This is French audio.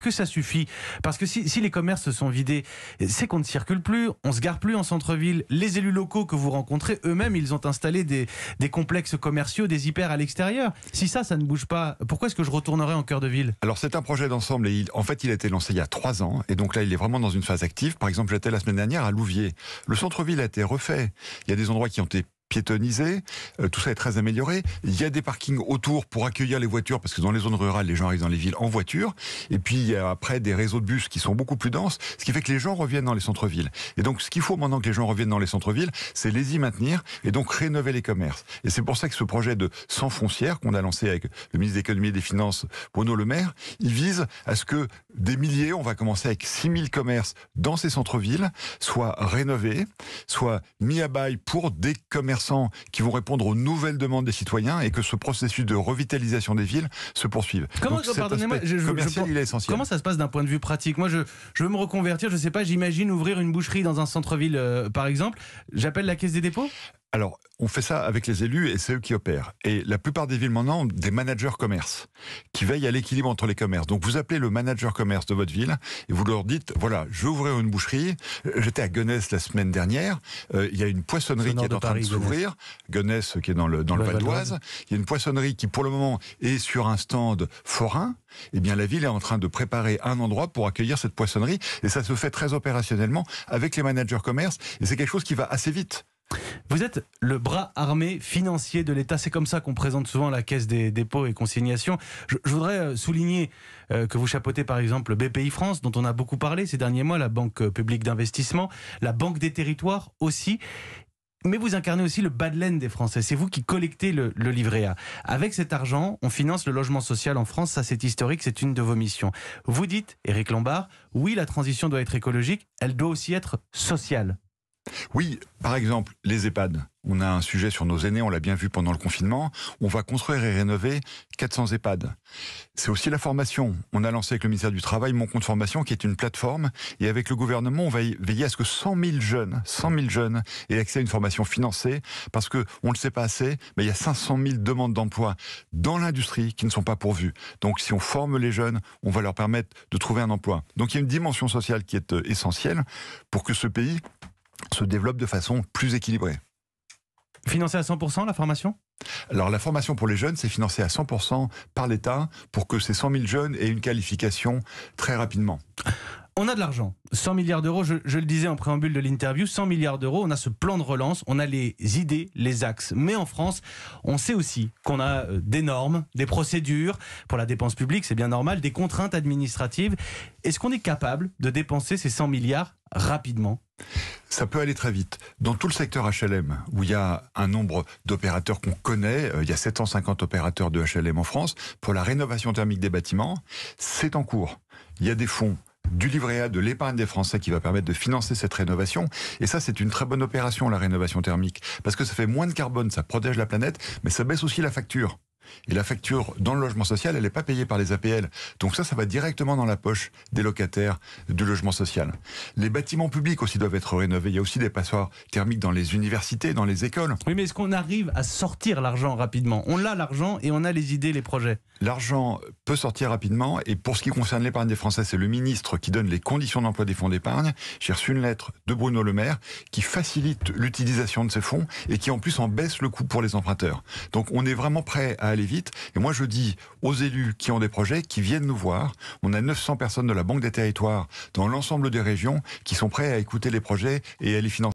que ça suffit. Parce que si, les commerces se sont vidés, c'est qu'on ne circule plus, on se gare plus en centre-ville. Les élus locaux que vous rencontrez, eux-mêmes, ils ont installé des, complexes commerciaux, des hyper à l'extérieur. Si ça, ça ne bouge pas, pourquoi est-ce que je retournerai en cœur de ville Alors c'est un projet d'ensemble et en fait il a été lancé il y a trois ans et donc là il est vraiment dans une phase active. Par exemple, j'étais la semaine dernière à Louviers. Le centre-ville a été refait. Il y a des endroits qui ont été piétonnisé, euh, tout ça est très amélioré. Il y a des parkings autour pour accueillir les voitures, parce que dans les zones rurales, les gens arrivent dans les villes en voiture. Et puis, il y a après des réseaux de bus qui sont beaucoup plus denses, ce qui fait que les gens reviennent dans les centres-villes. Et donc, ce qu'il faut maintenant que les gens reviennent dans les centres-villes, c'est les y maintenir et donc rénover les commerces. Et c'est pour ça que ce projet de 100 foncières qu'on a lancé avec le ministre de l'économie et des finances, Bruno Le Maire, il vise à ce que des milliers, on va commencer avec 6000 commerces dans ces centres-villes, soient rénovés, soient mis à bail pour des commerces qui vont répondre aux nouvelles demandes des citoyens et que ce processus de revitalisation des villes se poursuive. Comment, ça se passe d'un point de vue pratique Moi, je, veux me reconvertir, je ne sais pas, j'imagine ouvrir une boucherie dans un centre-ville, euh, par exemple. J'appelle la caisse des dépôts alors, on fait ça avec les élus et c'est eux qui opèrent. Et la plupart des villes maintenant ont des managers commerce qui veillent à l'équilibre entre les commerces. Donc vous appelez le manager commerce de votre ville et vous leur dites, voilà, je vais ouvrir une boucherie. Euh, j'étais à Gonesse la semaine dernière. Euh, il y a une poissonnerie qui est en train de s'ouvrir. Gonesse qui est dans le, dans le Val d'Oise. Il y a une poissonnerie qui pour le moment est sur un stand forain. Eh bien, la ville est en train de préparer un endroit pour accueillir cette poissonnerie. Et ça se fait très opérationnellement avec les managers commerce. Et c'est quelque chose qui va assez vite. Vous êtes le bras armé financier de l'État. C'est comme ça qu'on présente souvent la Caisse des dépôts et consignations. Je, voudrais euh, souligner euh, que vous chapeautez par exemple BPI France, dont on a beaucoup parlé ces derniers mois, la Banque euh, publique d'investissement, la Banque des territoires aussi. Mais vous incarnez aussi le bas de laine des Français. C'est vous qui collectez le, le, livret A. Avec cet argent, on finance le logement social en France. Ça, c'est historique. C'est une de vos missions. Vous dites, Éric Lombard, oui, la transition doit être écologique. Elle doit aussi être sociale. Oui, par exemple, les EHPAD. On a un sujet sur nos aînés, on l'a bien vu pendant le confinement. On va construire et rénover 400 EHPAD. C'est aussi la formation. On a lancé avec le ministère du Travail Mon Compte Formation, qui est une plateforme. Et avec le gouvernement, on va veiller à ce que 100 000 jeunes, jeunes aient accès à une formation financée, parce qu'on ne le sait pas assez, mais il y a 500 000 demandes d'emploi dans l'industrie qui ne sont pas pourvues. Donc, si on forme les jeunes, on va leur permettre de trouver un emploi. Donc, il y a une dimension sociale qui est euh, essentielle pour que ce pays se développe de façon plus équilibrée. Financée à 100% la formation alors la formation pour les jeunes, c'est financée à 100% par l'État pour que ces 100 000 jeunes aient une qualification très rapidement. On a de l'argent, 100 milliards d'euros, je, le disais en préambule de l'interview, 100 milliards d'euros, on a ce plan de relance, on a les idées, les axes. Mais en France, on sait aussi qu'on a euh, des normes, des procédures pour la dépense publique, c'est bien normal, des contraintes administratives. Est-ce qu'on est capable de dépenser ces 100 milliards rapidement ça peut aller très vite. Dans tout le secteur HLM, où il y a un nombre d'opérateurs qu'on connaît, euh, il y a 750 opérateurs de HLM en France, pour la rénovation thermique des bâtiments, c'est en cours. Il y a des fonds du livret A de l'épargne des Français qui va permettre de financer cette rénovation. Et ça, c'est une très bonne opération, la rénovation thermique, parce que ça fait moins de carbone, ça protège la planète, mais ça baisse aussi la facture. Et la facture dans le logement social, elle n'est pas payée par les APL. Donc ça, ça va directement dans la poche des locataires du logement social. Les bâtiments publics aussi doivent être rénovés. Il y a aussi des passoires thermiques dans les universités, dans les écoles. Oui, mais est-ce qu'on arrive à sortir l'argent rapidement On a l'argent et on a les idées, les projets. L'argent peut sortir rapidement. Et pour ce qui concerne l'épargne des Français, c'est le ministre qui donne les conditions d'emploi des fonds d'épargne. J'ai reçu une lettre de Bruno Le Maire qui facilite l'utilisation de ces fonds et qui en plus en baisse le coût pour les emprunteurs. Donc on est vraiment prêt à aller vite. Et moi, je dis aux élus qui ont des projets, qui viennent nous voir. On a 900 personnes de la Banque des Territoires dans l'ensemble des régions qui sont prêts à écouter les projets et à les financer.